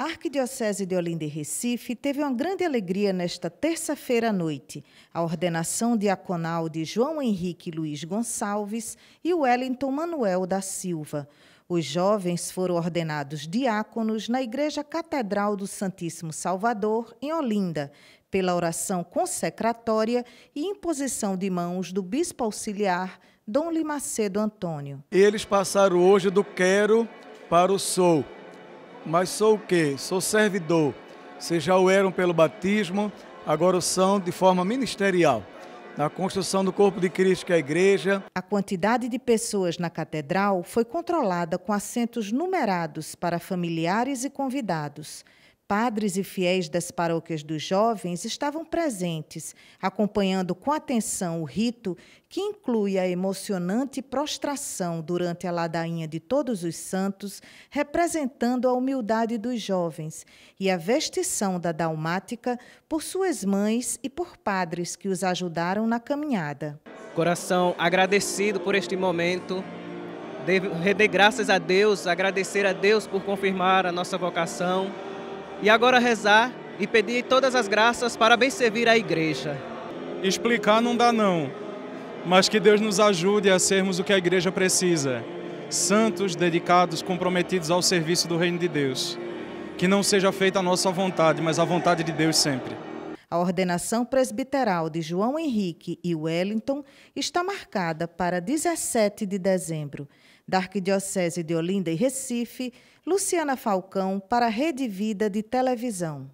A Arquidiocese de Olinda e Recife teve uma grande alegria nesta terça-feira à noite. A ordenação diaconal de João Henrique Luiz Gonçalves e Wellington Manuel da Silva. Os jovens foram ordenados diáconos na Igreja Catedral do Santíssimo Salvador, em Olinda, pela oração consecratória e imposição de mãos do bispo auxiliar Dom Limacedo Antônio. Eles passaram hoje do quero para o sou mas sou o quê? Sou servidor. Vocês já o eram pelo batismo, agora o são de forma ministerial. Na construção do corpo de Cristo, que é a igreja. A quantidade de pessoas na catedral foi controlada com assentos numerados para familiares e convidados. Padres e fiéis das paróquias dos jovens estavam presentes, acompanhando com atenção o rito que inclui a emocionante prostração durante a ladainha de todos os santos, representando a humildade dos jovens, e a vestição da dalmática por suas mães e por padres que os ajudaram na caminhada. Coração agradecido por este momento, render graças a Deus, agradecer a Deus por confirmar a nossa vocação e agora rezar e pedir todas as graças para bem servir a igreja. Explicar não dá não, mas que Deus nos ajude a sermos o que a igreja precisa. Santos, dedicados, comprometidos ao serviço do reino de Deus. Que não seja feita a nossa vontade, mas a vontade de Deus sempre. A ordenação presbiteral de João Henrique e Wellington está marcada para 17 de dezembro. Da Arquidiocese de Olinda e Recife, Luciana Falcão para a Rede Vida de Televisão.